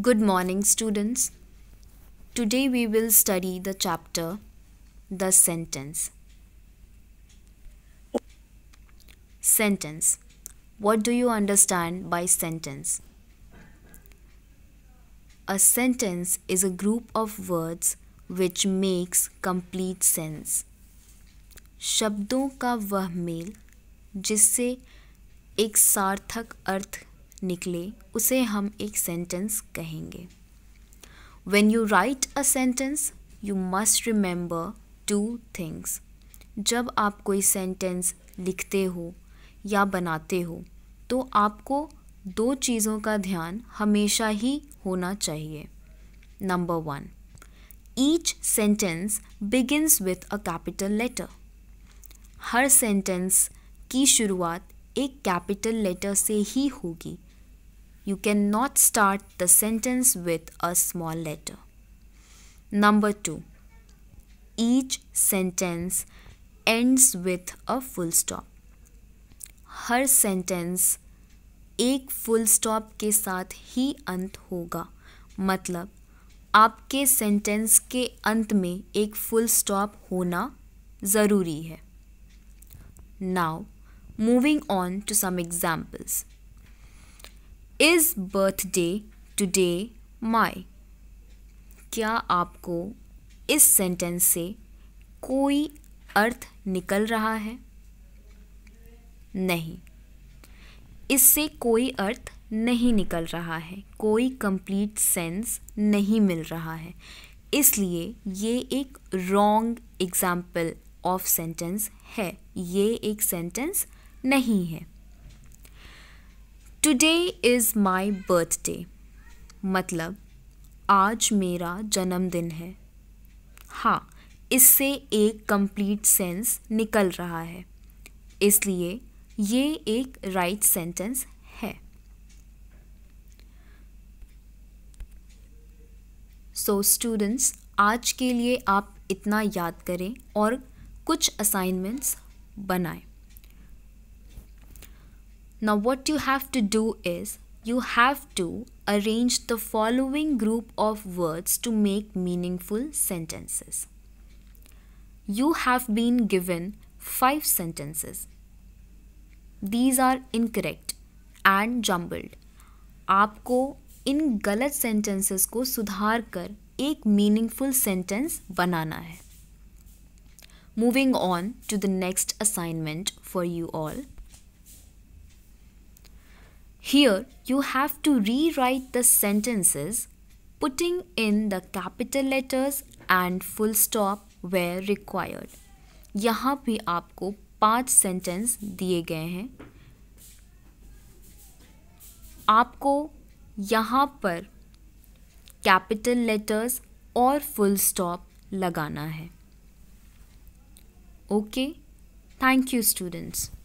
Good morning, students. Today we will study the chapter The Sentence. Sentence. What do you understand by sentence? A sentence is a group of words which makes complete sense. शब्दों का वह mail जिससे एक सार्थक अर्थ निकले उसे हम एक सेंटेंस कहेंगे when you write a sentence you must remember two things जब आप कोई सेंटेंस लिखते हो या बनाते हो तो आपको दो चीज़ों का ध्यान हमेशा ही होना चाहिए number one each sentence begins with a capital letter हर सेंटेंस की शुरुआत एक कैपिटल लेटर से ही होगी You cannot start the sentence with a small letter. Number two, each sentence ends with a full stop. हर सेंटेंस एक full stop के साथ ही अंत होगा मतलब आपके सेंटेंस के अंत में एक फुल स्टॉप होना ज़रूरी है now moving on to some examples is birthday today my क्या आपको इस सेंटेंस से कोई अर्थ निकल रहा है नहीं इससे कोई अर्थ नहीं निकल रहा है कोई कंप्लीट सेंस नहीं मिल रहा है इसलिए ये एक रॉन्ग एग्ज़ाम्पल ऑफ सेंटेंस है ये एक सेंटेंस नहीं है टुडे इज़ माई बर्थडे मतलब आज मेरा जन्मदिन है हाँ इससे एक कंप्लीट सेंस निकल रहा है इसलिए ये एक राइट right सेंटेंस है सो so, स्टूडेंट्स आज के लिए आप इतना याद करें और कुछ असाइनमेंट्स बनाएं Now what you have to do is you have to arrange the following group of words to make meaningful sentences. You have been given 5 sentences. These are incorrect and jumbled. आपको इन गलत sentences को सुधार कर एक meaningful sentence बनाना है. Moving on to the next assignment for you all. Here you have to rewrite the sentences putting in the capital letters and full stop where required. यहाँ भी आपको पांच सेंटेंस दिए गए हैं आपको यहाँ पर कैपिटल लेटर्स और फुल स्टॉप लगाना है ओके थैंक यू स्टूडेंट्स